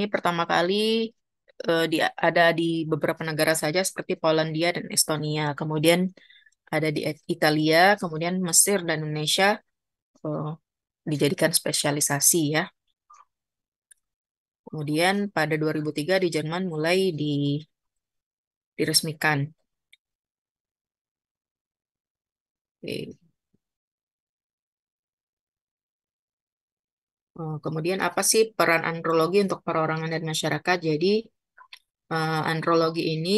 Ini pertama kali uh, di, ada di beberapa negara saja seperti Polandia dan Estonia. Kemudian ada di Italia, kemudian Mesir dan Indonesia uh, dijadikan spesialisasi ya. Kemudian pada 2003 di Jerman mulai di, diresmikan. Oke. Eh, kemudian apa sih peran andrologi untuk perorangan dan masyarakat? Jadi eh, andrologi ini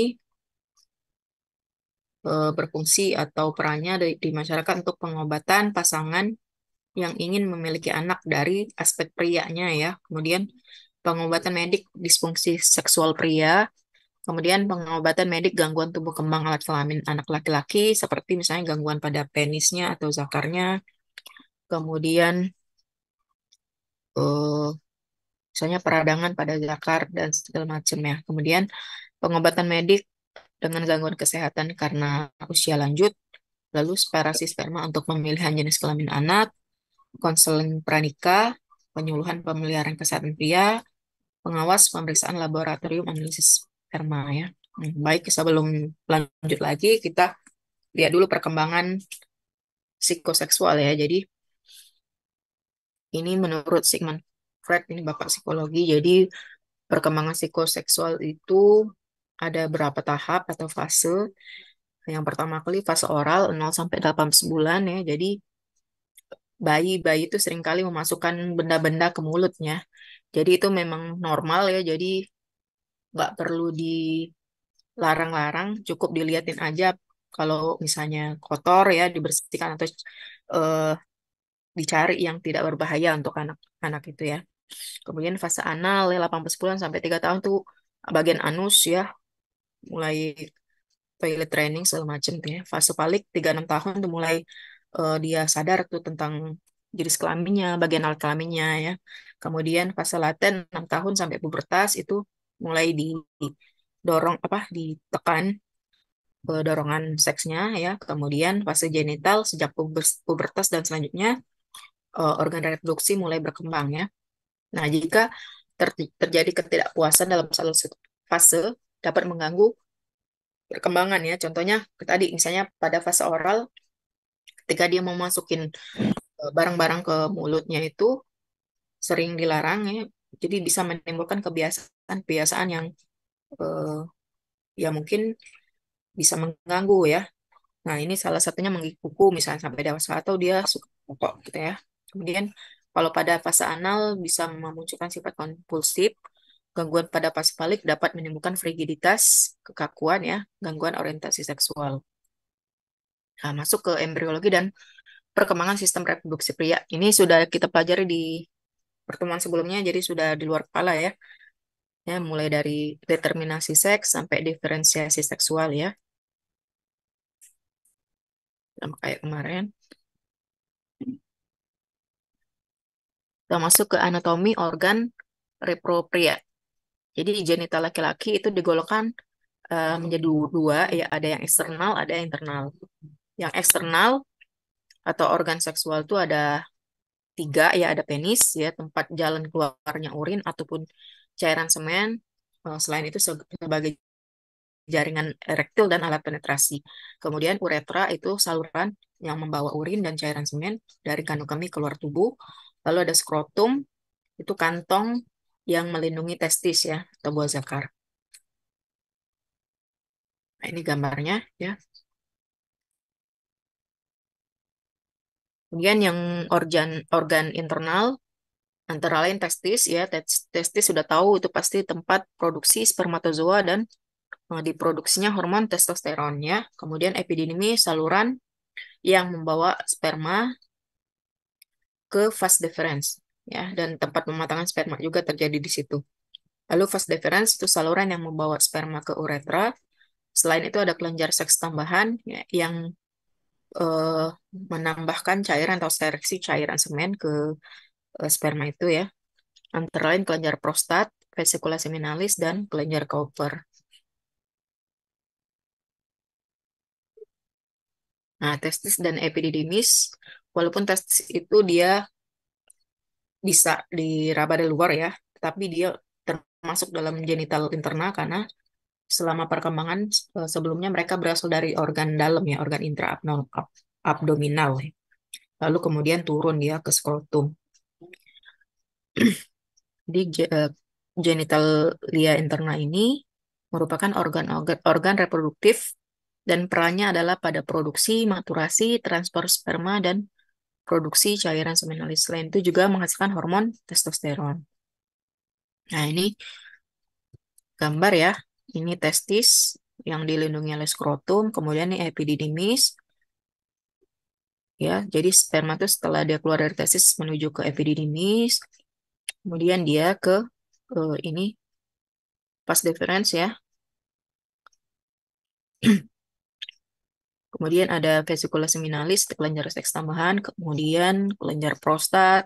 eh, berfungsi atau perannya di, di masyarakat untuk pengobatan pasangan yang ingin memiliki anak dari aspek prianya ya. Kemudian pengobatan medik disfungsi seksual pria, kemudian pengobatan medik gangguan tubuh kembang alat kelamin anak laki-laki seperti misalnya gangguan pada penisnya atau zakarnya. Kemudian uh, misalnya peradangan pada zakar dan segala macam ya. Kemudian pengobatan medik dengan gangguan kesehatan karena usia lanjut, lalu sperasi sperma untuk pemilihan jenis kelamin anak, konseling pranikah, penyuluhan pemeliharaan kesehatan pria, pengawas pemeriksaan laboratorium analisis sperma ya. Hmm, baik, sebelum lanjut lagi kita lihat dulu perkembangan psikoseksual ya. Jadi ini menurut Sigmund Freud, ini bapak psikologi. Jadi perkembangan psikoseksual itu ada berapa tahap atau fase. Yang pertama kali fase oral 0 sampai 8 bulan ya. Jadi bayi-bayi itu seringkali memasukkan benda-benda ke mulutnya. Jadi itu memang normal ya. Jadi nggak perlu dilarang-larang, cukup diliatin aja kalau misalnya kotor ya dibersihkan atau uh, dicari yang tidak berbahaya untuk anak-anak itu ya. Kemudian fase anal ya 18 bulan sampai 3 tahun tuh bagian anus ya mulai toilet training segala macam ya. Fase palik 36 tahun tuh mulai uh, dia sadar tuh tentang jenis kelaminnya, bagian alat kelaminnya ya. Kemudian fase laten 6 tahun sampai pubertas itu mulai didorong apa ditekan dorongan seksnya ya kemudian fase genital sejak pubertas dan selanjutnya uh, organ reproduksi mulai berkembang ya. Nah, jika ter terjadi ketidakpuasan dalam salah satu fase dapat mengganggu perkembangan ya. Contohnya tadi misalnya pada fase oral ketika dia mau masukin eh, barang-barang ke mulutnya itu sering dilarang ya. Jadi bisa menimbulkan kebiasaan-kebiasaan yang uh, ya mungkin bisa mengganggu ya. Nah, ini salah satunya menggigit kuku misalnya sampai dewasa atau dia suka pokok gitu ya. Kemudian kalau pada fase anal bisa memunculkan sifat kompulsif, gangguan pada fase balik dapat menimbulkan frigiditas, kekakuan ya, gangguan orientasi seksual. Nah, masuk ke embriologi dan perkembangan sistem reproduksi pria. Ini sudah kita pelajari di pertemuan sebelumnya, jadi sudah di luar kepala ya. Ya, mulai dari determinasi seks sampai diferensiasi seksual ya. Sama kayak kemarin. termasuk ke anatomi organ repropria. Jadi genital laki-laki itu digolongkan uh, eh, menjadi dua, ya ada yang eksternal, ada yang internal. Yang eksternal atau organ seksual itu ada tiga, ya ada penis, ya tempat jalan keluarnya urin ataupun cairan semen. Uh, selain itu sebagai jaringan erektil dan alat penetrasi. Kemudian uretra itu saluran yang membawa urin dan cairan semen dari kandung kemih keluar tubuh. Lalu ada skrotum, itu kantong yang melindungi testis ya, atau buah zakar. Nah, ini gambarnya ya. Kemudian yang organ organ internal antara lain testis ya, testis sudah tahu itu pasti tempat produksi spermatozoa dan eh, diproduksinya hormon testosteron ya. Kemudian epididymis saluran yang membawa sperma ke fast deferens ya dan tempat pematangan sperma juga terjadi di situ. Lalu fast deferens itu saluran yang membawa sperma ke uretra. Selain itu ada kelenjar seks tambahan ya, yang uh, menambahkan cairan atau seleksi cairan semen ke uh, sperma itu ya. Antara lain kelenjar prostat, vesikula seminalis dan kelenjar Cowper. Nah, testis dan epididymis walaupun tes itu dia bisa diraba dari luar ya, tapi dia termasuk dalam genital interna karena selama perkembangan eh, sebelumnya mereka berasal dari organ dalam ya, organ intraabdominal. abdominal Lalu kemudian turun dia ke skrotum. Di eh, genitalia interna ini merupakan organ-organ reproduktif dan perannya adalah pada produksi, maturasi, transport sperma dan produksi cairan seminalis lain itu juga menghasilkan hormon testosteron. Nah, ini gambar ya. Ini testis yang dilindungi oleh skrotum, kemudian ini epididymis. Ya, jadi sperma itu setelah dia keluar dari testis menuju ke epididymis, kemudian dia ke ke eh, ini pas deferens ya. Kemudian ada vesikula seminalis, kelenjar seks tambahan, kemudian kelenjar prostat,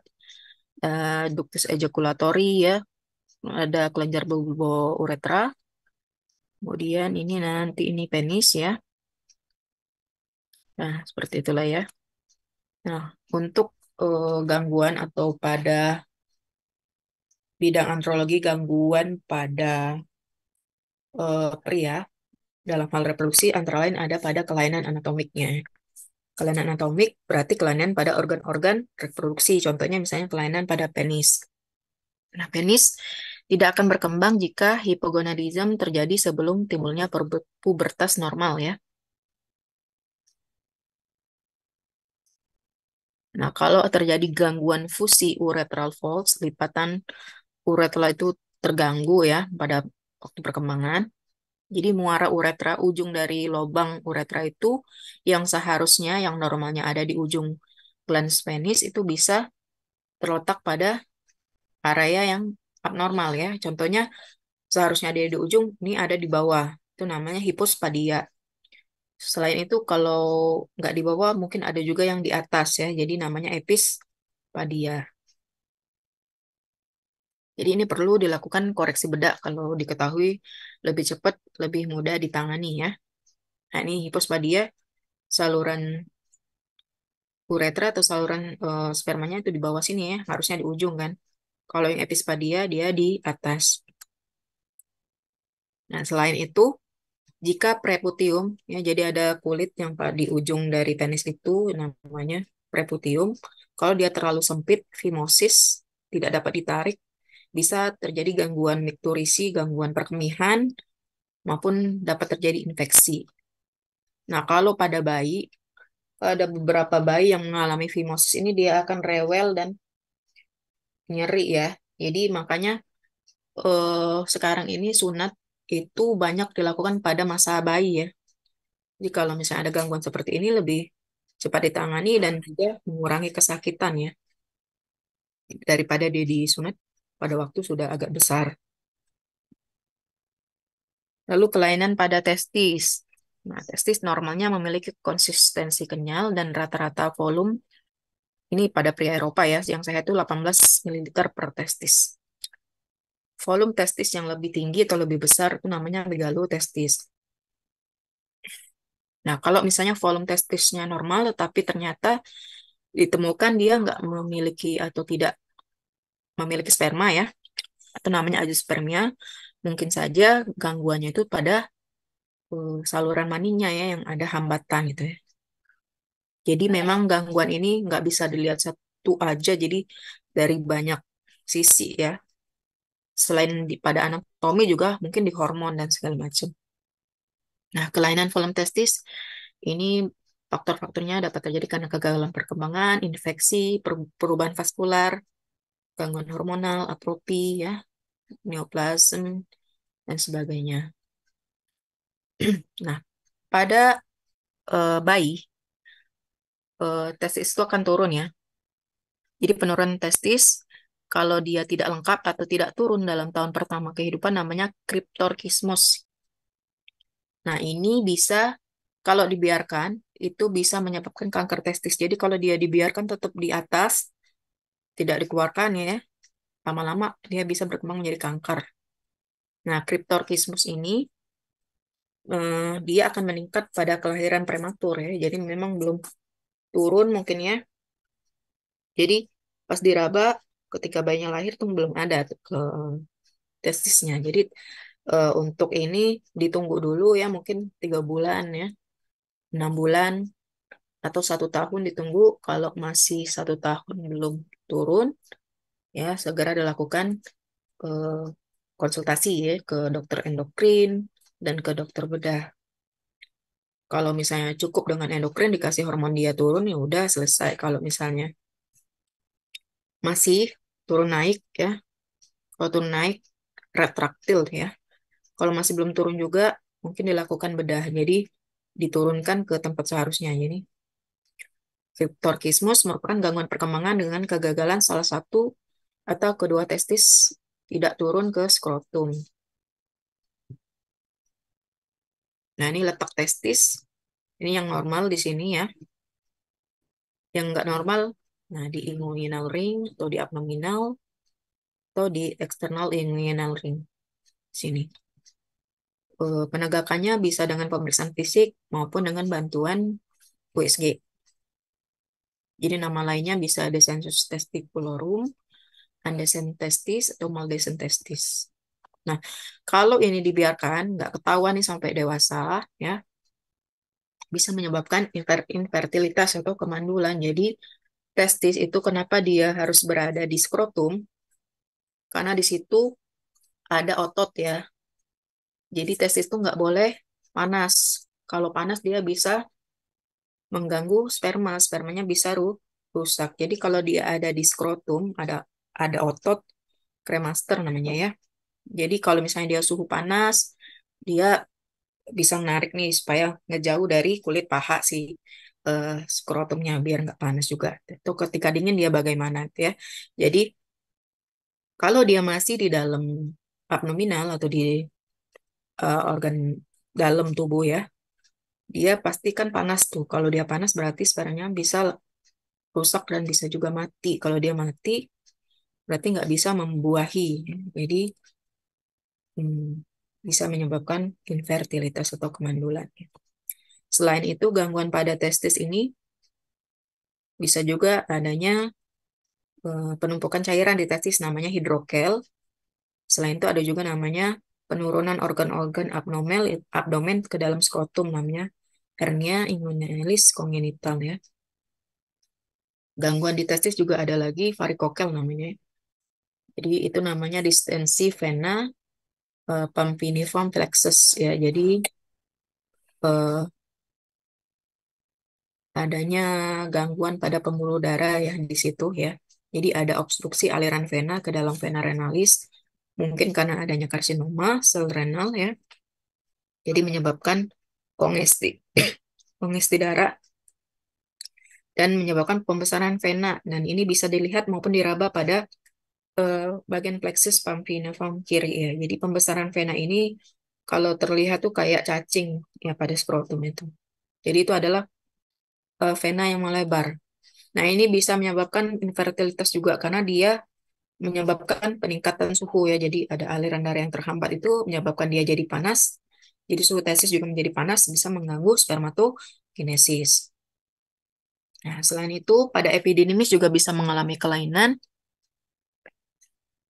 uh, ductus ejaculatory ya, ada kelenjar bulbo uretra. Kemudian ini nanti ini penis ya. Nah, seperti itulah ya. Nah, untuk uh, gangguan atau pada bidang antrologi gangguan pada uh, pria dalam hal reproduksi, antara lain ada pada kelainan anatomiknya. Kelainan anatomik berarti kelainan pada organ-organ reproduksi, contohnya misalnya kelainan pada penis. Nah, penis tidak akan berkembang jika hipogonadism terjadi sebelum timbulnya pubertas normal ya. Nah, kalau terjadi gangguan fusi uretral folds, lipatan uretral itu terganggu ya pada waktu perkembangan, jadi muara uretra, ujung dari lobang uretra itu yang seharusnya yang normalnya ada di ujung glans penis itu bisa terletak pada area yang abnormal ya. Contohnya seharusnya ada di ujung, ini ada di bawah. Itu namanya hipospadia. Selain itu kalau nggak di bawah mungkin ada juga yang di atas ya. Jadi namanya epispadia. Jadi ini perlu dilakukan koreksi bedak kalau diketahui lebih cepat, lebih mudah ditangani ya. Nah, ini hipospadia saluran uretra atau saluran uh, spermanya itu di bawah sini ya, harusnya di ujung kan. Kalau yang epispadia dia di atas. Nah, selain itu jika preputium ya jadi ada kulit yang di ujung dari tenis itu namanya preputium. Kalau dia terlalu sempit, fimosis tidak dapat ditarik, bisa terjadi gangguan mikturisi, gangguan perkemihan, maupun dapat terjadi infeksi. Nah, kalau pada bayi, ada beberapa bayi yang mengalami fimosis ini dia akan rewel dan nyeri ya. Jadi makanya eh, sekarang ini sunat itu banyak dilakukan pada masa bayi ya. Jadi kalau misalnya ada gangguan seperti ini lebih cepat ditangani dan juga mengurangi kesakitan ya daripada dia disunat pada waktu sudah agak besar. Lalu kelainan pada testis. Nah, testis normalnya memiliki konsistensi kenyal dan rata-rata volume ini pada pria Eropa ya, yang saya itu 18 ml per testis. Volume testis yang lebih tinggi atau lebih besar itu namanya testis. Nah, kalau misalnya volume testisnya normal, tetapi ternyata ditemukan dia nggak memiliki atau tidak memiliki sperma ya, atau namanya spermia mungkin saja gangguannya itu pada eh, saluran maninya ya yang ada hambatan gitu ya. Jadi memang gangguan ini nggak bisa dilihat satu aja, jadi dari banyak sisi ya. Selain di, pada anatomi juga mungkin di hormon dan segala macam. Nah, kelainan volume testis ini faktor-faktornya dapat terjadi karena kegagalan perkembangan, infeksi, perubahan vaskular, gangguan hormonal, atropi, ya, neoplasm, dan sebagainya. nah, pada uh, bayi, uh, eh, testis itu akan turun ya. Jadi penurunan testis, kalau dia tidak lengkap atau tidak turun dalam tahun pertama kehidupan namanya kriptorkismos. Nah, ini bisa kalau dibiarkan itu bisa menyebabkan kanker testis. Jadi kalau dia dibiarkan tetap di atas, tidak dikeluarkan ya, lama-lama dia bisa berkembang menjadi kanker. Nah, kriptorkismus ini eh, dia akan meningkat pada kelahiran prematur ya, jadi memang belum turun mungkin ya. Jadi pas diraba ketika bayinya lahir tuh belum ada ke testisnya. Jadi eh, untuk ini ditunggu dulu ya mungkin tiga bulan ya, enam bulan atau satu tahun ditunggu kalau masih satu tahun belum turun, ya segera dilakukan ke eh, konsultasi ya ke dokter endokrin dan ke dokter bedah. Kalau misalnya cukup dengan endokrin dikasih hormon dia turun ya udah selesai. Kalau misalnya masih turun naik ya, kalau turun naik retraktil ya. Kalau masih belum turun juga mungkin dilakukan bedah. Jadi diturunkan ke tempat seharusnya. ini Torkismus merupakan gangguan perkembangan dengan kegagalan salah satu atau kedua testis tidak turun ke skrotum. Nah, ini letak testis. Ini yang normal di sini ya. Yang nggak normal, nah di inguinal ring atau di abdominal atau di eksternal inguinal ring. Sini. Eh, penegakannya bisa dengan pemeriksaan fisik maupun dengan bantuan USG. Jadi nama lainnya bisa desensus testiculorum, andesen testis, atau maldesen Nah, kalau ini dibiarkan, nggak ketahuan nih sampai dewasa, ya, bisa menyebabkan infer infertilitas atau kemandulan. Jadi, testis itu kenapa dia harus berada di skrotum? Karena di situ ada otot ya. Jadi testis itu nggak boleh panas. Kalau panas dia bisa mengganggu sperma. Spermanya bisa rusak. Jadi kalau dia ada di skrotum, ada ada otot kremaster namanya ya. Jadi kalau misalnya dia suhu panas, dia bisa menarik nih supaya ngejauh dari kulit paha si uh, skrotumnya biar nggak panas juga. Itu ketika dingin dia bagaimana ya. Jadi kalau dia masih di dalam abdominal atau di uh, organ dalam tubuh ya, dia pasti kan panas tuh. Kalau dia panas berarti sebenarnya bisa rusak dan bisa juga mati. Kalau dia mati berarti nggak bisa membuahi. Jadi hmm, bisa menyebabkan infertilitas atau kemandulan. Selain itu, gangguan pada testis ini bisa juga adanya eh, penumpukan cairan di testis namanya hidrokel. Selain itu ada juga namanya penurunan organ-organ abnormal abdomen ke dalam skrotum namanya hernia inguinalis kongenital ya. Gangguan di testis juga ada lagi varikokel namanya. Jadi itu namanya distensi vena uh, eh, pampiniform plexus ya. Jadi uh, adanya gangguan pada pembuluh darah ya di situ ya. Jadi ada obstruksi aliran vena ke dalam vena renalis mungkin karena adanya karsinoma sel renal ya. Jadi menyebabkan kongesti, kongesti darah dan menyebabkan pembesaran vena dan ini bisa dilihat maupun diraba pada uh, bagian plexus pampinifum kiri ya. Jadi pembesaran vena ini kalau terlihat tuh kayak cacing ya pada skrotum itu. Jadi itu adalah uh, vena yang melebar. Nah, ini bisa menyebabkan infertilitas juga karena dia menyebabkan peningkatan suhu ya. Jadi ada aliran darah yang terhambat itu menyebabkan dia jadi panas. Jadi suhu tesis juga menjadi panas bisa mengganggu spermatogenesis. Nah, selain itu pada epididimis juga bisa mengalami kelainan.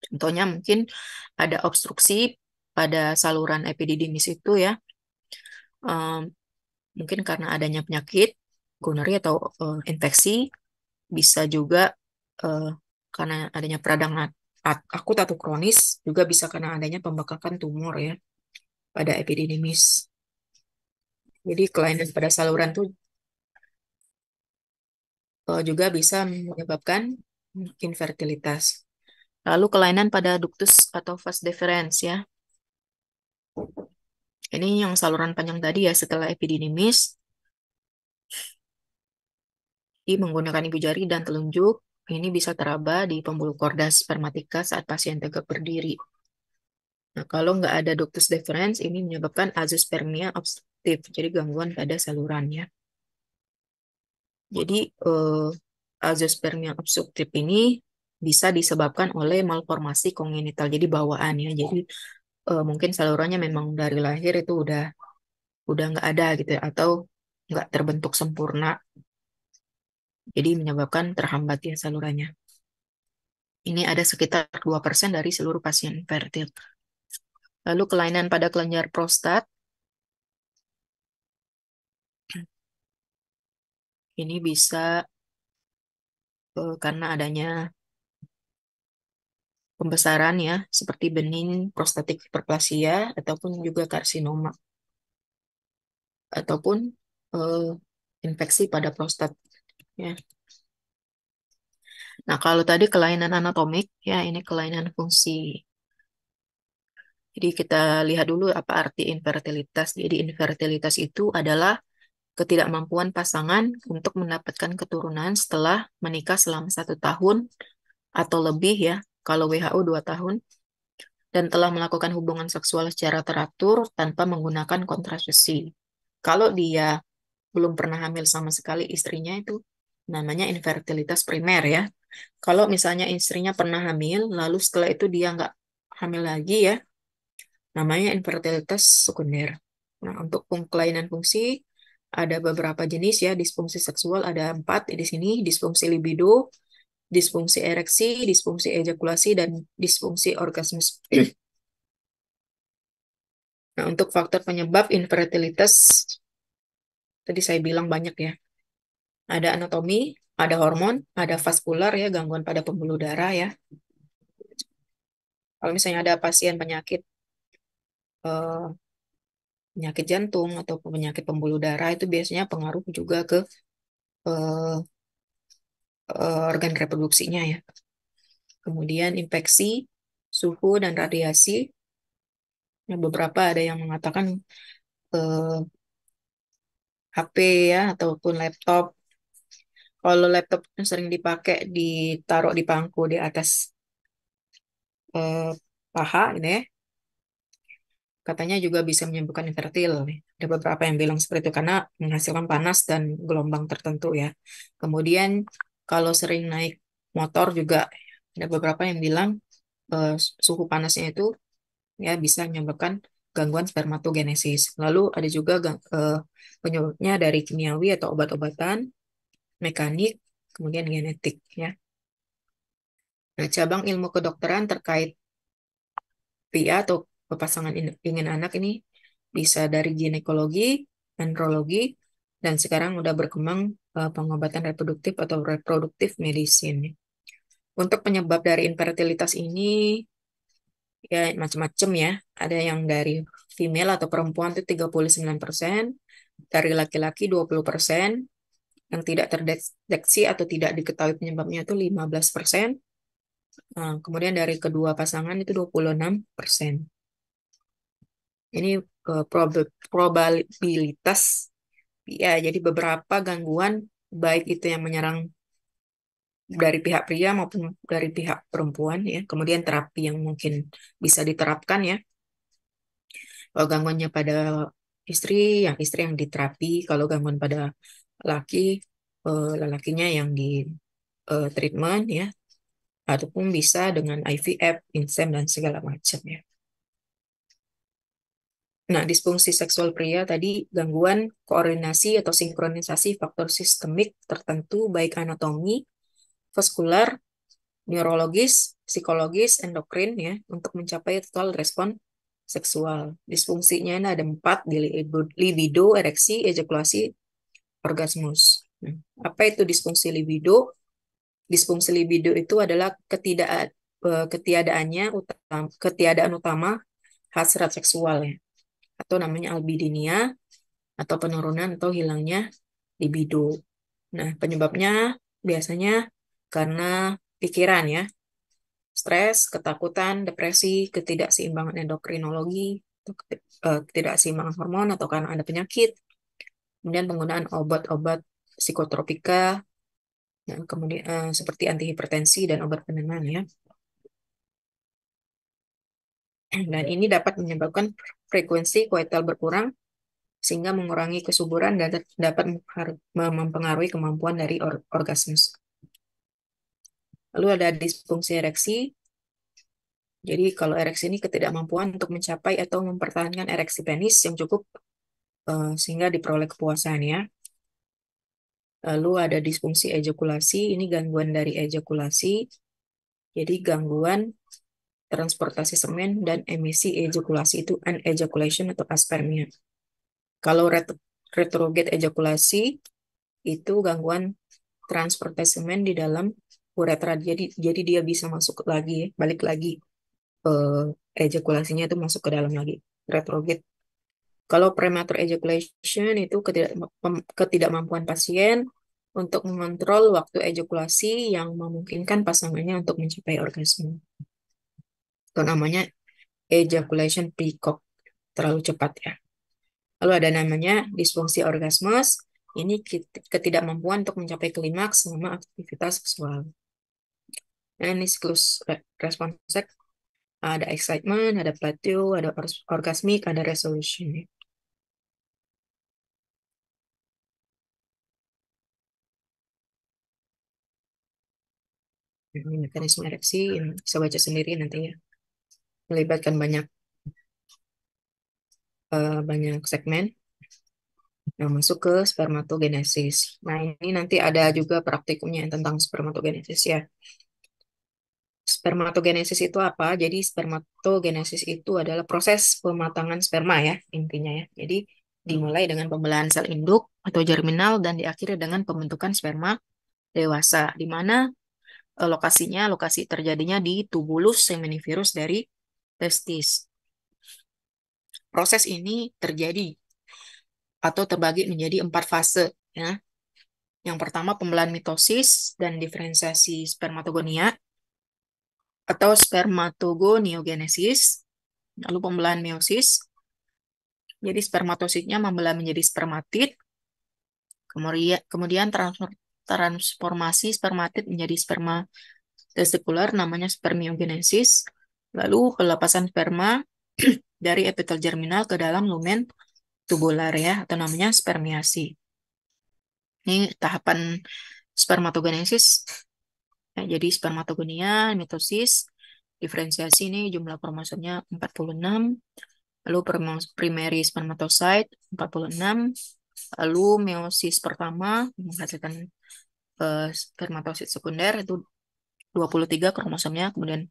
Contohnya mungkin ada obstruksi pada saluran epididimis itu ya. Um, mungkin karena adanya penyakit gonore atau uh, infeksi bisa juga uh, karena adanya peradangan akut atau kronis, juga bisa karena adanya pembekakan tumor ya pada epididymis. Jadi kelainan pada saluran itu eh, juga bisa menyebabkan infertilitas. Lalu kelainan pada ductus atau vas deferens ya. Ini yang saluran panjang tadi ya setelah epididymis. Di menggunakan ibu jari dan telunjuk ini bisa teraba di pembuluh korda spermatika saat pasien tegak berdiri. Nah, kalau nggak ada ductus deferens, ini menyebabkan azospermia obstruktif, jadi gangguan pada salurannya. Jadi, eh, azospermia obstruktif ini bisa disebabkan oleh malformasi kongenital, jadi bawaan ya. Jadi, eh, mungkin salurannya memang dari lahir itu udah udah nggak ada gitu ya, atau nggak terbentuk sempurna jadi menyebabkan terhambatnya salurannya. Ini ada sekitar 2% dari seluruh pasien fertil. Lalu kelainan pada kelenjar prostat. Ini bisa eh, karena adanya pembesaran ya, seperti benin prostatik hiperplasia ataupun juga karsinoma ataupun eh, infeksi pada prostat ya. Nah, kalau tadi kelainan anatomik, ya ini kelainan fungsi. Jadi kita lihat dulu apa arti infertilitas. Jadi infertilitas itu adalah ketidakmampuan pasangan untuk mendapatkan keturunan setelah menikah selama satu tahun atau lebih ya, kalau WHO dua tahun, dan telah melakukan hubungan seksual secara teratur tanpa menggunakan kontrasepsi. Kalau dia belum pernah hamil sama sekali istrinya itu namanya infertilitas primer ya. Kalau misalnya istrinya pernah hamil, lalu setelah itu dia nggak hamil lagi ya, namanya infertilitas sekunder. Nah, untuk kelainan fungsi, ada beberapa jenis ya, disfungsi seksual ada empat di sini, disfungsi libido, disfungsi ereksi, disfungsi ejakulasi, dan disfungsi orgasme. Eh. nah, untuk faktor penyebab infertilitas, tadi saya bilang banyak ya, ada anatomi, ada hormon, ada vaskular ya, gangguan pada pembuluh darah ya. Kalau misalnya ada pasien penyakit eh, penyakit jantung atau penyakit pembuluh darah itu biasanya pengaruh juga ke eh, eh organ reproduksinya ya. Kemudian infeksi, suhu dan radiasi. Ya, beberapa ada yang mengatakan eh, HP ya ataupun laptop kalau laptopnya sering dipakai ditaruh di pangku di atas eh, paha ini ya, Katanya juga bisa menyembuhkan infertil. Ada beberapa yang bilang seperti itu karena menghasilkan panas dan gelombang tertentu ya. Kemudian kalau sering naik motor juga ada beberapa yang bilang eh, suhu panasnya itu ya bisa menyebabkan gangguan spermatogenesis. Lalu ada juga eh, penyebabnya dari kimiawi atau obat-obatan mekanik, kemudian genetik ya. Nah, cabang ilmu kedokteran terkait pria atau pasangan ingin anak ini bisa dari ginekologi, andrologi, dan sekarang udah berkembang eh, pengobatan reproduktif atau reproduktif medicine. Untuk penyebab dari infertilitas ini ya macam-macam ya. Ada yang dari female atau perempuan itu 39%, dari laki-laki persen yang tidak terdeteksi atau tidak diketahui penyebabnya itu 15 persen. Nah, kemudian dari kedua pasangan itu 26 persen. Ini ke eh, prob probabilitas. Ya, jadi beberapa gangguan baik itu yang menyerang dari pihak pria maupun dari pihak perempuan ya. Kemudian terapi yang mungkin bisa diterapkan ya. Kalau eh, gangguannya pada istri, yang istri yang diterapi, kalau gangguan pada laki uh, eh, lelakinya yang di uh, treatment ya ataupun bisa dengan IVF, insem dan segala macam ya. Nah, disfungsi seksual pria tadi gangguan koordinasi atau sinkronisasi faktor sistemik tertentu baik anatomi, vaskular, neurologis, psikologis, endokrin ya untuk mencapai total respon seksual. Disfungsinya ini ada empat di libido, ereksi, ejakulasi, orgasmus. Hmm. Apa itu disfungsi libido? Disfungsi libido itu adalah ketidak e, ketiadaannya utama, ketiadaan utama hasrat seksual ya, Atau namanya albidinia atau penurunan atau hilangnya libido. Nah, penyebabnya biasanya karena pikiran ya. Stres, ketakutan, depresi, ketidakseimbangan endokrinologi, e, ketidakseimbangan hormon atau karena ada penyakit, kemudian penggunaan obat-obat psikotropika, dan kemudian eh, seperti antihipertensi dan obat penenang ya. Dan ini dapat menyebabkan frekuensi koital berkurang sehingga mengurangi kesuburan dan dapat mempengaruhi kemampuan dari or orgasmus. Lalu ada disfungsi ereksi. Jadi kalau ereksi ini ketidakmampuan untuk mencapai atau mempertahankan ereksi penis yang cukup Eh, sehingga diperoleh kepuasan ya. Lalu ada disfungsi ejakulasi, ini gangguan dari ejakulasi. Jadi gangguan transportasi semen dan emisi ejakulasi itu an ejaculation atau aspermia. Kalau ret retrograde ejakulasi itu gangguan transportasi semen di dalam uretra. Jadi jadi dia bisa masuk lagi, balik lagi eh, ejakulasinya itu masuk ke dalam lagi. Retrograde kalau premature ejaculation itu ketidak, ketidakmampuan pasien untuk mengontrol waktu ejakulasi yang memungkinkan pasangannya untuk mencapai orgasme. Itu namanya ejaculation peacock, terlalu cepat ya. Lalu ada namanya disfungsi orgasmus, ini ketidakmampuan untuk mencapai klimaks selama aktivitas seksual. dan nah, ini siklus respons seks ada excitement, ada plateau, ada orgasmic, ada resolution. Ya. mekanisme ereksi yang bisa baca sendiri nantinya melibatkan banyak uh, banyak segmen yang masuk ke spermatogenesis. Nah, ini nanti ada juga praktikumnya tentang spermatogenesis ya. Spermatogenesis itu apa? Jadi spermatogenesis itu adalah proses pematangan sperma ya, intinya ya. Jadi dimulai dengan pembelahan sel induk atau germinal dan diakhiri dengan pembentukan sperma dewasa, di mana Eh, lokasinya, lokasi terjadinya di tubulus seminivirus dari testis. Proses ini terjadi atau terbagi menjadi empat fase. Ya. Yang pertama pembelahan mitosis dan diferensiasi spermatogonia atau spermatogoniogenesis, lalu pembelahan meiosis. Jadi spermatositnya membelah menjadi spermatid. kemudian, kemudian transfer, transformasi spermatid menjadi sperma testikular namanya spermiogenesis. Lalu pelepasan sperma dari epitel germinal ke dalam lumen tubular ya atau namanya spermiasi. Ini tahapan spermatogenesis. Ya, jadi spermatogonia, mitosis, diferensiasi ini jumlah kromosomnya 46, lalu primary spermatocyte 46, lalu meiosis pertama menghasilkan Eh, spermatosit sekunder itu 23 kromosomnya, kemudian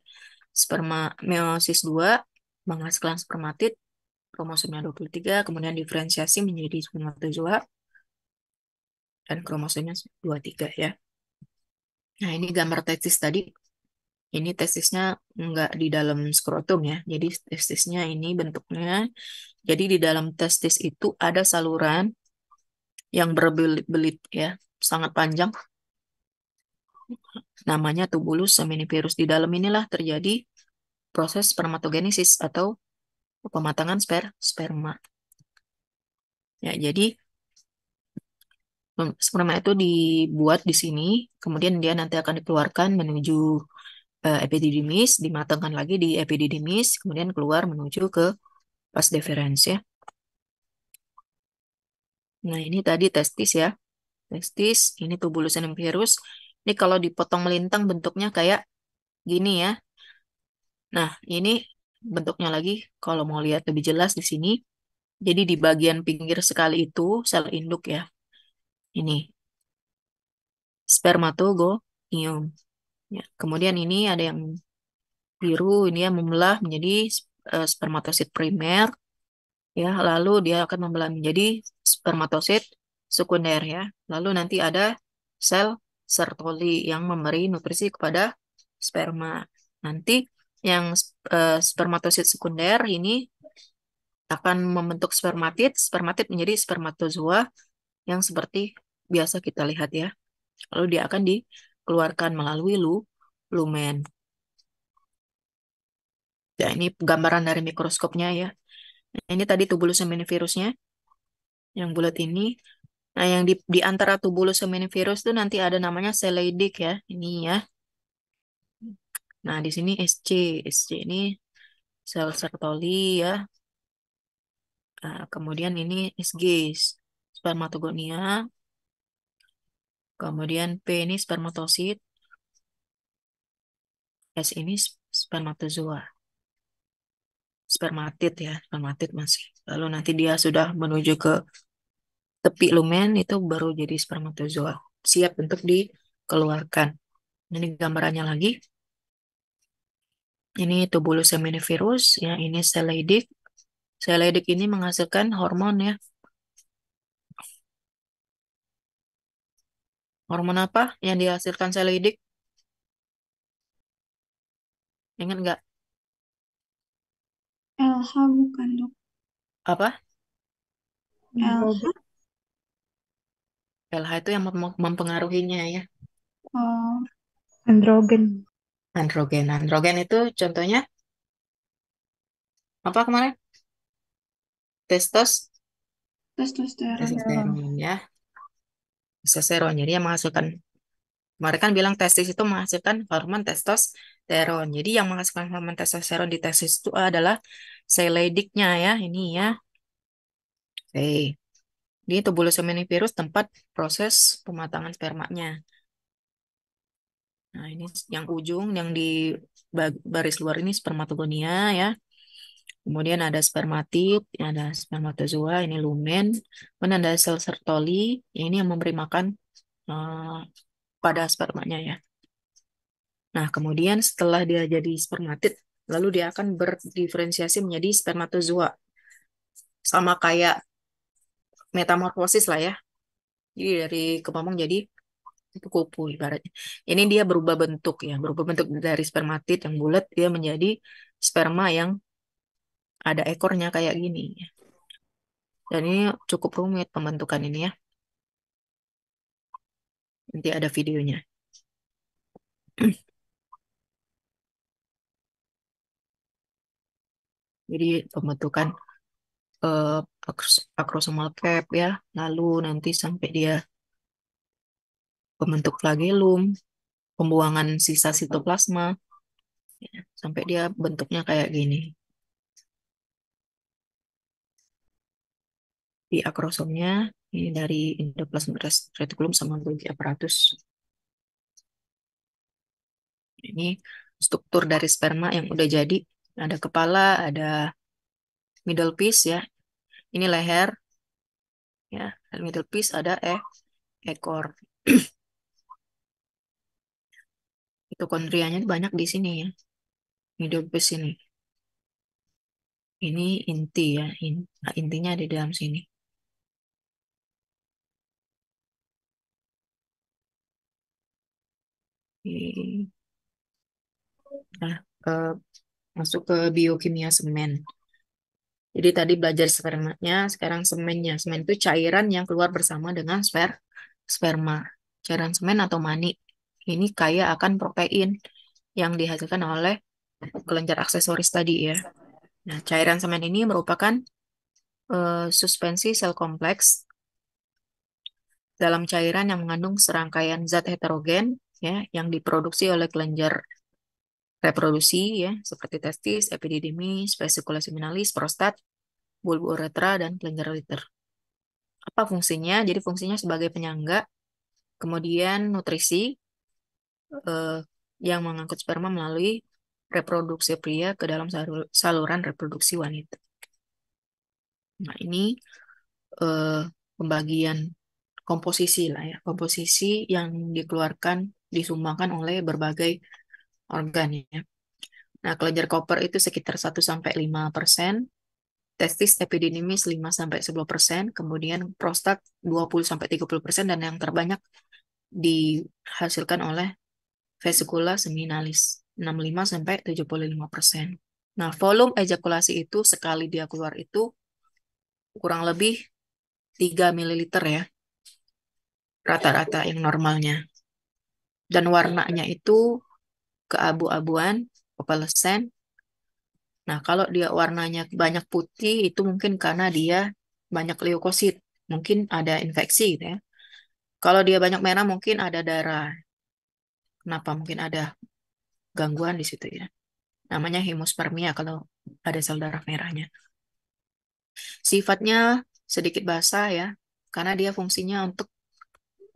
sperma meiosis 2 menghasilkan spermatid kromosomnya 23, kemudian diferensiasi menjadi spermatozoa dan kromosomnya 23 ya. Nah, ini gambar testis tadi. Ini testisnya enggak di dalam skrotum ya. Jadi testisnya ini bentuknya. Jadi di dalam testis itu ada saluran yang berbelit-belit ya, sangat panjang Namanya tubulus seminiferus Di dalam inilah terjadi proses spermatogenesis atau pematangan sper sperma. Ya, jadi sperma itu dibuat di sini, kemudian dia nanti akan dikeluarkan menuju uh, eh, epididymis, dimatangkan lagi di epididymis, kemudian keluar menuju ke pas deferens ya. Nah, ini tadi testis ya. Testis, ini tubulus virus ini kalau dipotong melintang bentuknya kayak gini ya. Nah, ini bentuknya lagi kalau mau lihat lebih jelas di sini. Jadi di bagian pinggir sekali itu sel induk ya. Ini. Spermatogonium. Ya, kemudian ini ada yang biru, ini yang membelah menjadi e, spermatosit primer. Ya, lalu dia akan membelah menjadi spermatosit sekunder ya. Lalu nanti ada sel Sertoli yang memberi nutrisi kepada sperma. Nanti yang uh, eh, spermatosit sekunder ini akan membentuk spermatid, spermatid menjadi spermatozoa yang seperti biasa kita lihat ya. Lalu dia akan dikeluarkan melalui lu, lumen. Ya, ini gambaran dari mikroskopnya ya. Nah, ini tadi tubulus seminivirusnya. Yang bulat ini Nah, yang di, di antara tubulus seminivirus itu nanti ada namanya seleidik ya, ini ya. Nah, di sini SC, SC ini sel sertoli ya. Nah, kemudian ini SG, spermatogonia. Kemudian P ini spermatosit. S ini spermatozoa. Spermatit ya, spermatit masih. Lalu nanti dia sudah menuju ke tepi lumen itu baru jadi spermatozoa siap untuk dikeluarkan. Ini gambarannya lagi. Ini tubulus seminiferus, ya ini sel leydig. Sel leydig ini menghasilkan hormon ya. Hormon apa yang dihasilkan sel leydig? Ingat nggak? LH bukan dok. Apa? LH LH itu yang mem mempengaruhinya ya. Oh, androgen. Androgen, androgen itu contohnya apa kemarin? Testos. Testosteron. Testosteron ya. Testosteron. Jadi yang menghasilkan kemarin kan bilang testis itu menghasilkan hormon testosteron. Jadi yang menghasilkan hormon testosteron di testis itu adalah sel ya, ini ya. Oke. Okay di tubulus seminiferus tempat proses pematangan spermanya. Nah, ini yang ujung yang di baris luar ini spermatogonia ya. Kemudian ada spermatid, ada spermatozoa, ini lumen. Kemudian sel sertoli, ya, ini yang memberi makan uh, pada spermanya ya. Nah, kemudian setelah dia jadi spermatid, lalu dia akan berdiferensiasi menjadi spermatozoa. Sama kayak metamorfosis lah ya. Jadi dari kepompong jadi kupu-kupu ibaratnya. Ini dia berubah bentuk ya, berubah bentuk dari spermatid yang bulat dia menjadi sperma yang ada ekornya kayak gini. Dan ini cukup rumit pembentukan ini ya. Nanti ada videonya. Jadi pembentukan uh, akrosomal cap ya, lalu nanti sampai dia pembentuk flagelum, pembuangan sisa sitoplasma, ya, sampai dia bentuknya kayak gini. Di akrosomnya, ini dari endoplasma reticulum sama bagi aparatus. Ini struktur dari sperma yang udah jadi, ada kepala, ada middle piece ya, ini leher, ya, dan middle piece ada eh ekor. itu kondrianya banyak di sini ya. Middle piece ini. Ini inti ya, In, nah, intinya ada di dalam sini. Nah, eh, masuk ke biokimia semen. Jadi tadi belajar spermanya, sekarang semennya. Semen itu cairan yang keluar bersama dengan sper sperma, cairan semen atau mani. Ini kaya akan protein yang dihasilkan oleh kelenjar aksesoris tadi ya. Nah, cairan semen ini merupakan uh, suspensi sel kompleks dalam cairan yang mengandung serangkaian zat heterogen ya yang diproduksi oleh kelenjar reproduksi ya seperti testis, epididymis, vesikula seminalis, prostat, bulbu uretra dan kelenjar liter. Apa fungsinya? Jadi fungsinya sebagai penyangga, kemudian nutrisi eh, yang mengangkut sperma melalui reproduksi pria ke dalam saluran reproduksi wanita. Nah, ini eh, pembagian komposisi lah ya, komposisi yang dikeluarkan disumbangkan oleh berbagai ya. Nah, kelenjar koper itu sekitar 1-5 persen, testis epididymis 5-10 persen, kemudian prostat 20-30 persen, dan yang terbanyak dihasilkan oleh vesikula seminalis 65-75 persen. Nah, volume ejakulasi itu sekali dia keluar itu kurang lebih 3 ml ya, rata-rata yang normalnya. Dan warnanya itu keabu-abuan, kepelesen. Nah, kalau dia warnanya banyak putih itu mungkin karena dia banyak leukosit, mungkin ada infeksi gitu ya. Kalau dia banyak merah mungkin ada darah. Kenapa mungkin ada gangguan di situ ya? Namanya hemospermia kalau ada sel darah merahnya. Sifatnya sedikit basah ya, karena dia fungsinya untuk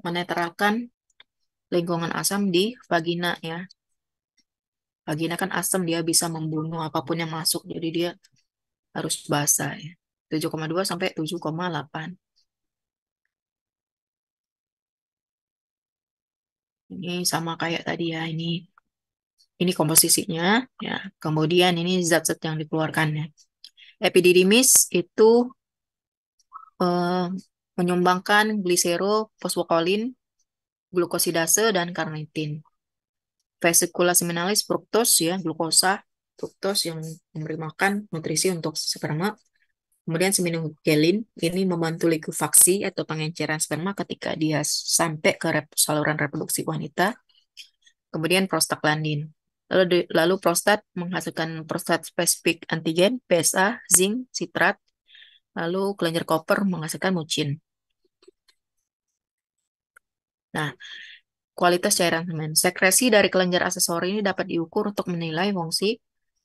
menetralkan lingkungan asam di vagina ya vagina kan asam dia bisa membunuh apapun yang masuk jadi dia harus basah ya. 7,2 sampai 7,8 ini sama kayak tadi ya ini ini komposisinya ya kemudian ini zat-zat yang dikeluarkannya epididymis itu eh, menyumbangkan gliserol, fosfokolin glukosidase dan karnitin vesikula seminalis fruktos ya glukosa fruktos yang memberi makan nutrisi untuk sperma kemudian gelin ini membantu likuifaksi atau pengenceran sperma ketika dia sampai ke rep saluran reproduksi wanita kemudian prostaglandin lalu lalu prostat menghasilkan prostat spesifik antigen PSA zinc sitrat lalu kelenjar koper menghasilkan mucin nah kualitas cairan semen. Sekresi dari kelenjar aksesori ini dapat diukur untuk menilai fungsi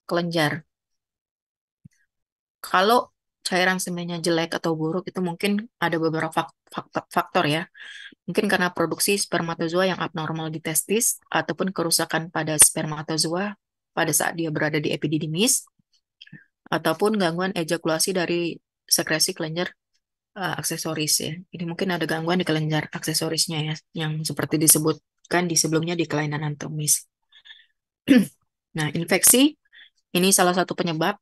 kelenjar. Kalau cairan semennya jelek atau buruk itu mungkin ada beberapa faktor, ya. Mungkin karena produksi spermatozoa yang abnormal di testis ataupun kerusakan pada spermatozoa pada saat dia berada di epididymis ataupun gangguan ejakulasi dari sekresi kelenjar uh, aksesoris ya. Ini mungkin ada gangguan di kelenjar aksesorisnya ya, yang seperti disebutkan di sebelumnya di kelainan anatomis. nah, infeksi ini salah satu penyebab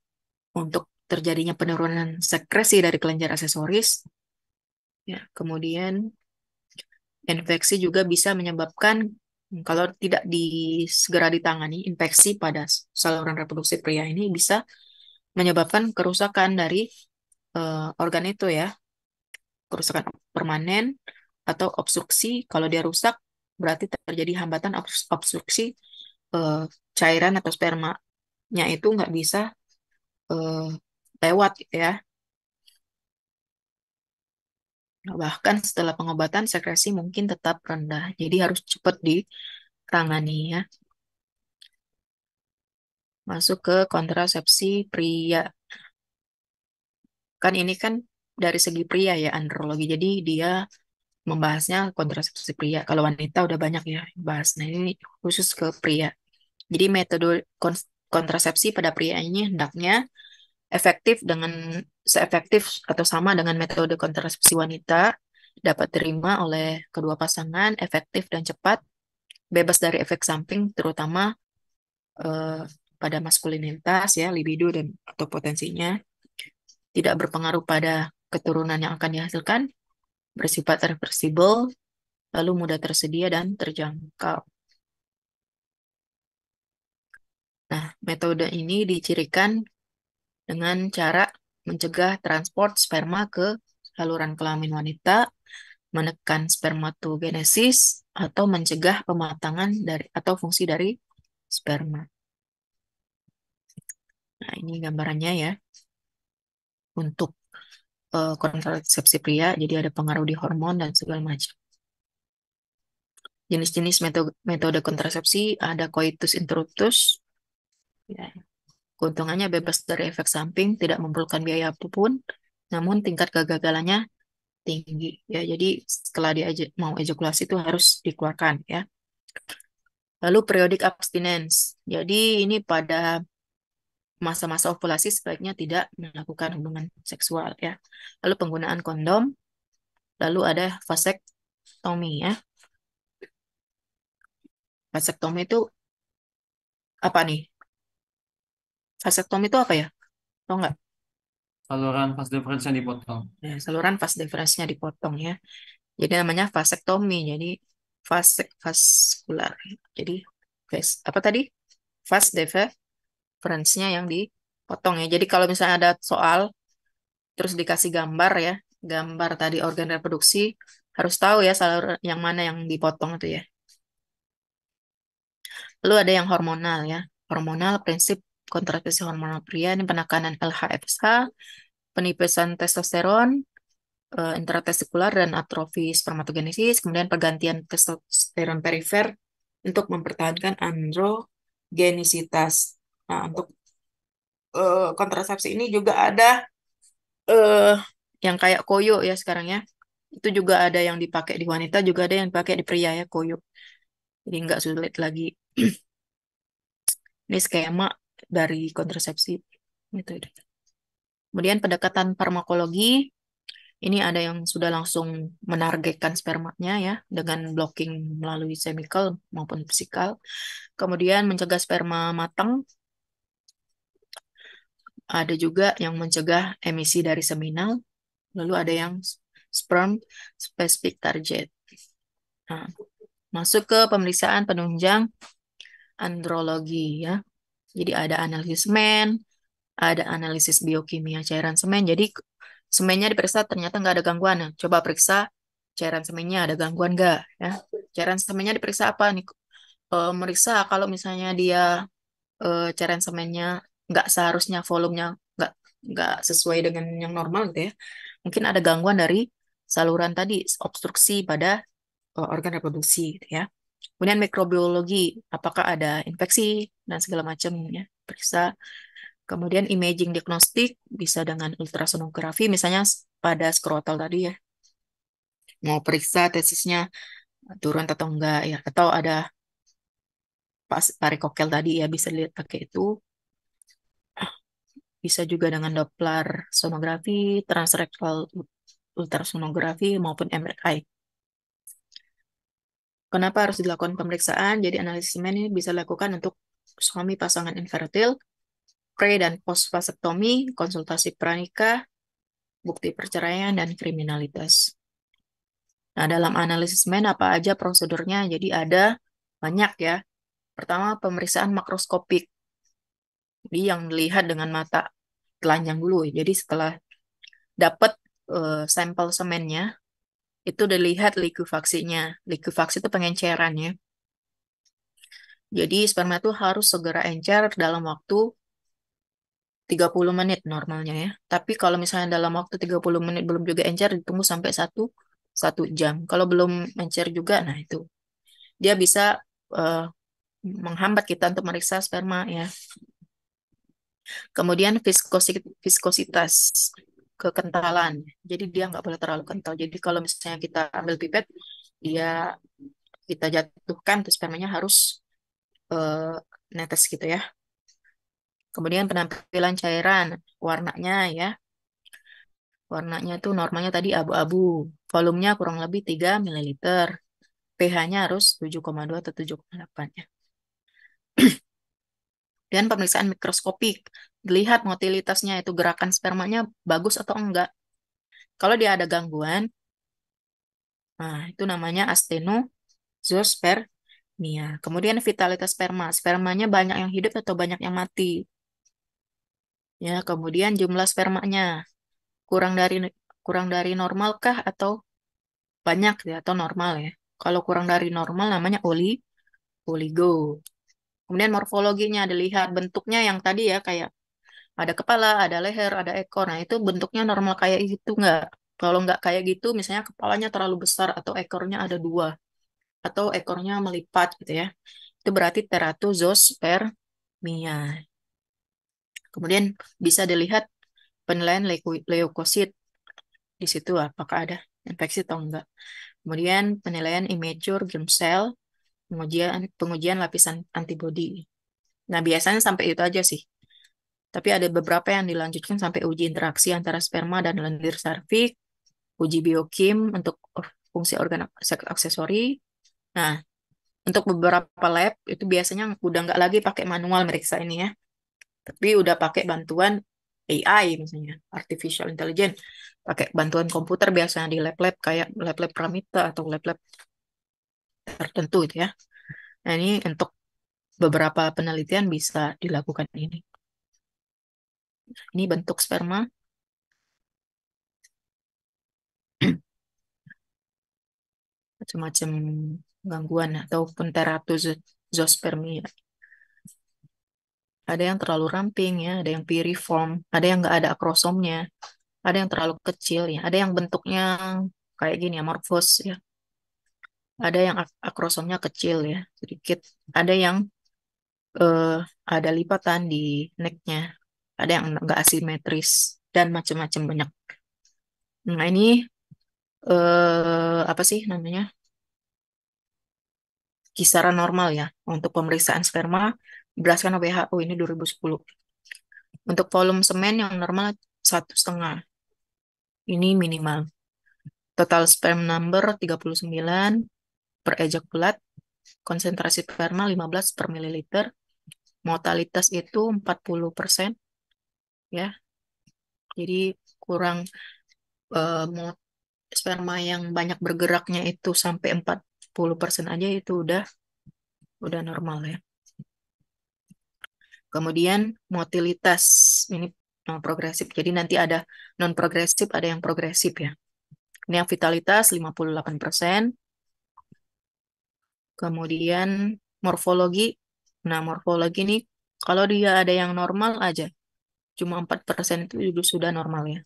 untuk terjadinya penurunan sekresi dari kelenjar aksesoris. Ya, kemudian infeksi juga bisa menyebabkan kalau tidak di, segera ditangani infeksi pada saluran reproduksi pria ini bisa menyebabkan kerusakan dari uh, organ itu ya kerusakan permanen atau obstruksi. Kalau dia rusak, berarti terjadi hambatan obstruksi uh, cairan atau sperma spermanya itu nggak bisa uh, lewat gitu ya. Nah, bahkan setelah pengobatan sekresi mungkin tetap rendah. Jadi harus cepat ditangani ya. Masuk ke kontrasepsi pria. Kan ini kan dari segi pria ya andrologi. Jadi dia membahasnya kontrasepsi pria. Kalau wanita udah banyak ya bahas. Nah ini khusus ke pria. Jadi metode kontrasepsi pada pria ini hendaknya efektif dengan seefektif atau sama dengan metode kontrasepsi wanita dapat terima oleh kedua pasangan efektif dan cepat bebas dari efek samping terutama eh, pada maskulinitas ya libido dan atau potensinya tidak berpengaruh pada keturunan yang akan dihasilkan bersifat reversible, lalu mudah tersedia dan terjangkau. Nah, metode ini dicirikan dengan cara mencegah transport sperma ke saluran kelamin wanita, menekan spermatogenesis, atau mencegah pematangan dari atau fungsi dari sperma. Nah, ini gambarannya ya. Untuk uh, eh, kontrasepsi pria, jadi ada pengaruh di hormon dan segala macam. Jenis-jenis metode, metode kontrasepsi ada coitus interruptus. Ya. Keuntungannya bebas dari efek samping, tidak memerlukan biaya apapun, namun tingkat kegagalannya tinggi. Ya, jadi setelah dia mau ejakulasi itu harus dikeluarkan ya. Lalu periodik abstinence. Jadi ini pada masa-masa ovulasi sebaiknya tidak melakukan hubungan seksual ya. Lalu penggunaan kondom, lalu ada vasektomi ya. Vasektomi itu apa nih? Vasektomi itu apa ya? Tahu nggak? Saluran vas deferensnya dipotong. Ya, saluran vas deferensnya dipotong ya. Jadi namanya vasektomi. Jadi vasek vaskular. Jadi vas, apa tadi? Vas defer referensinya yang dipotong ya. Jadi kalau misalnya ada soal terus dikasih gambar ya, gambar tadi organ reproduksi, harus tahu ya salur yang mana yang dipotong itu ya. Lalu ada yang hormonal ya. Hormonal prinsip kontrasepsi hormonal pria ini penekanan LHFSH penipisan testosteron, eh, intratestikular dan atrofi spermatogenesis, kemudian pergantian testosteron perifer untuk mempertahankan androgenisitas. Nah, untuk uh, kontrasepsi ini juga ada uh, yang kayak koyo ya sekarang ya. Itu juga ada yang dipakai di wanita, juga ada yang dipakai di pria ya koyo. Jadi nggak sulit lagi. ini skema dari kontrasepsi. Gitu. Kemudian pendekatan farmakologi ini ada yang sudah langsung menargetkan spermanya ya dengan blocking melalui chemical maupun fisikal. Kemudian mencegah sperma matang ada juga yang mencegah emisi dari seminal, lalu ada yang sperm specific target. Nah, masuk ke pemeriksaan penunjang andrologi ya. Jadi ada analisis semen, ada analisis biokimia cairan semen. Jadi semennya diperiksa ternyata nggak ada gangguan. Ya. Coba periksa cairan semennya ada gangguan nggak ya. Cairan semennya diperiksa apa nih? E, meriksa kalau misalnya dia e, cairan semennya nggak seharusnya volumenya nggak nggak sesuai dengan yang normal gitu ya mungkin ada gangguan dari saluran tadi obstruksi pada eh, organ reproduksi gitu ya kemudian mikrobiologi apakah ada infeksi dan segala macamnya periksa kemudian imaging diagnostik bisa dengan ultrasonografi misalnya pada skrotal tadi ya mau periksa tesisnya turun atau enggak ya atau ada pas parikokel tadi ya bisa lihat pakai itu bisa juga dengan Doppler sonografi, transrektal ultrasonografi, maupun MRI. Kenapa harus dilakukan pemeriksaan? Jadi analisis semen ini bisa dilakukan untuk suami pasangan infertil, pre dan post vasektomi, konsultasi pranikah, bukti perceraian, dan kriminalitas. Nah, dalam analisis men apa aja prosedurnya? Jadi ada banyak ya. Pertama, pemeriksaan makroskopik. Jadi yang dilihat dengan mata telanjang dulu. Jadi setelah dapat uh, eh, sampel semennya, itu dilihat likuifaksinya. Likuifaksi itu pengencerannya. Jadi sperma itu harus segera encer dalam waktu 30 menit normalnya ya. Tapi kalau misalnya dalam waktu 30 menit belum juga encer, ditunggu sampai 1, 1 jam. Kalau belum encer juga, nah itu. Dia bisa uh, menghambat kita untuk meriksa sperma ya. Kemudian viskositas, kekentalan. Jadi dia nggak boleh terlalu kental. Jadi kalau misalnya kita ambil pipet, dia kita jatuhkan terus spermanya harus uh, netes gitu ya. Kemudian penampilan cairan, warnanya ya. Warnanya itu normalnya tadi abu-abu. Volumenya kurang lebih 3 ml. pH-nya harus 7,2 atau 7,8 ya dan pemeriksaan mikroskopik. Dilihat motilitasnya itu gerakan spermanya bagus atau enggak. Kalau dia ada gangguan, nah itu namanya astenozoospermia Kemudian vitalitas sperma, spermanya banyak yang hidup atau banyak yang mati. Ya, kemudian jumlah spermanya kurang dari kurang dari normalkah atau banyak ya atau normal ya. Kalau kurang dari normal namanya oli oligo. Kemudian morfologinya dilihat, bentuknya yang tadi ya kayak ada kepala, ada leher, ada ekor. Nah, itu bentuknya normal kayak gitu nggak? Kalau nggak kayak gitu, misalnya kepalanya terlalu besar atau ekornya ada dua. Atau ekornya melipat gitu ya. Itu berarti teratozoospermia. Kemudian bisa dilihat penilaian leukosit. Di situ apakah ada infeksi atau enggak. Kemudian penilaian immature germ cell pengujian pengujian lapisan antibodi. Nah, biasanya sampai itu aja sih. Tapi ada beberapa yang dilanjutkan sampai uji interaksi antara sperma dan lendir serviks, uji biokim untuk fungsi organ aksesori. Nah, untuk beberapa lab itu biasanya udah nggak lagi pakai manual meriksa ini ya. Tapi udah pakai bantuan AI misalnya, artificial intelligence, pakai bantuan komputer biasanya di lab-lab kayak lab-lab Pramita atau lab-lab tertentu itu ya. Nah ini untuk beberapa penelitian bisa dilakukan ini. Ini bentuk sperma. Macam-macam gangguan ataupun teratozospermia. Ada yang terlalu ramping ya, ada yang piriform, ada yang nggak ada akrosomnya, ada yang terlalu kecil ya, ada yang bentuknya kayak gini ya, morfos ya, ada yang ak akrosomnya kecil ya, sedikit. Ada yang uh, ada lipatan di necknya. Ada yang enggak asimetris dan macam-macam banyak. Nah ini uh, apa sih namanya? Kisaran normal ya untuk pemeriksaan sperma berdasarkan WHO ini 2010. Untuk volume semen yang normal satu setengah. Ini minimal. Total sperm number 39, per ejakulat, konsentrasi sperma 15 per mililiter, mortalitas itu 40 persen, ya. Jadi kurang uh, sperma yang banyak bergeraknya itu sampai 40 persen aja itu udah udah normal ya. Kemudian motilitas ini non progresif. Jadi nanti ada non progresif, ada yang progresif ya. Ini yang vitalitas 58 persen, Kemudian morfologi. Nah, morfologi ini kalau dia ada yang normal aja, cuma 4% itu juga sudah normal ya.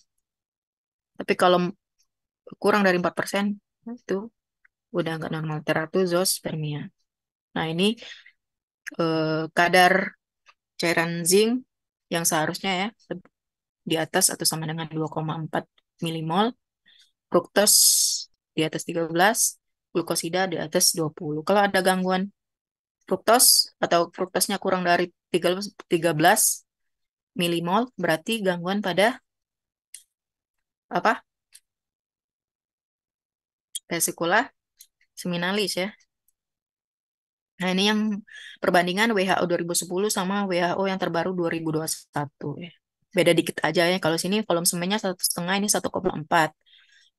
Tapi kalau kurang dari 4% itu udah nggak normal, Teratuzospermia. Nah, ini eh, kadar cairan zinc yang seharusnya ya di atas atau sama dengan 2,4 milimol, fruktos di atas 13, glukosida di atas 20. Kalau ada gangguan fruktos atau fruktosnya kurang dari 13 milimol, berarti gangguan pada apa? Vesikula seminalis ya. Nah, ini yang perbandingan WHO 2010 sama WHO yang terbaru 2021 ya. Beda dikit aja ya. Kalau sini volume semennya satu setengah ini 1,4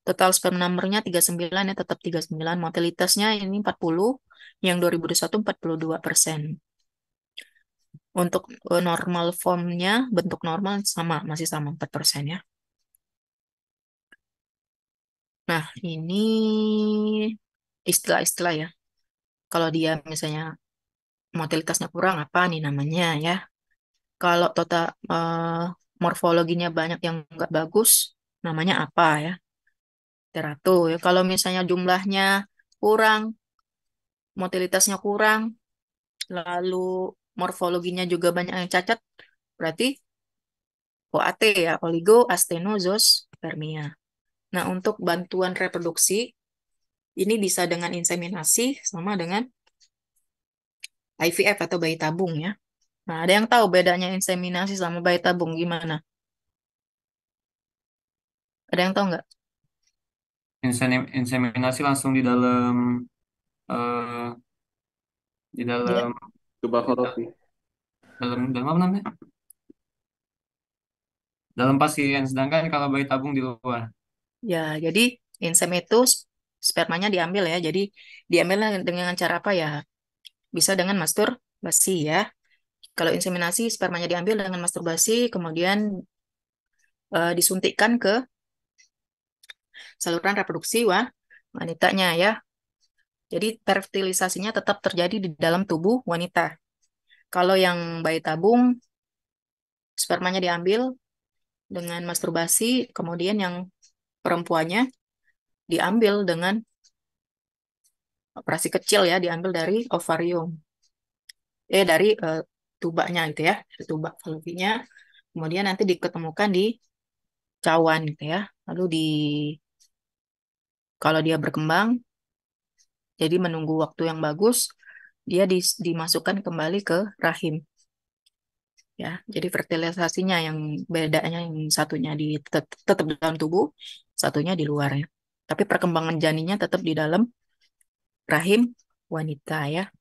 total spam numbernya 39 ya tetap 39 mortalitasnya ini 40 yang 2021 42 persen untuk eh, normal formnya bentuk normal sama masih sama 4 persen ya nah ini istilah-istilah ya kalau dia misalnya mortalitasnya kurang apa nih namanya ya kalau total uh, morfologinya banyak yang nggak bagus namanya apa ya teratur Ya, kalau misalnya jumlahnya kurang, motilitasnya kurang, lalu morfologinya juga banyak yang cacat, berarti OAT ya, oligo, astenozoos, permia. Nah, untuk bantuan reproduksi, ini bisa dengan inseminasi sama dengan IVF atau bayi tabung ya. Nah, ada yang tahu bedanya inseminasi sama bayi tabung gimana? Ada yang tahu nggak? inseminasi langsung di dalam uh, di dalam Tuberkulosis. dalam dalam apa namanya? Dalam pasien. Sedangkan kalau bayi tabung di luar. Ya, jadi insem itu spermanya diambil ya. Jadi diambil dengan cara apa ya? Bisa dengan masturbasi ya. Kalau inseminasi spermanya diambil dengan masturbasi, kemudian uh, disuntikkan ke saluran reproduksi wah, wanitanya ya. Jadi fertilisasinya tetap terjadi di dalam tubuh wanita. Kalau yang bayi tabung, spermanya diambil dengan masturbasi, kemudian yang perempuannya diambil dengan operasi kecil ya, diambil dari ovarium. Eh dari eh, tubanya gitu ya, tubak fallopinya. Kemudian nanti diketemukan di cawan gitu ya, lalu di kalau dia berkembang, jadi menunggu waktu yang bagus, dia dimasukkan kembali ke rahim. Ya, jadi fertilisasinya yang bedanya yang satunya di tetap di dalam tubuh, satunya di luar ya. Tapi perkembangan janinnya tetap di dalam rahim wanita ya.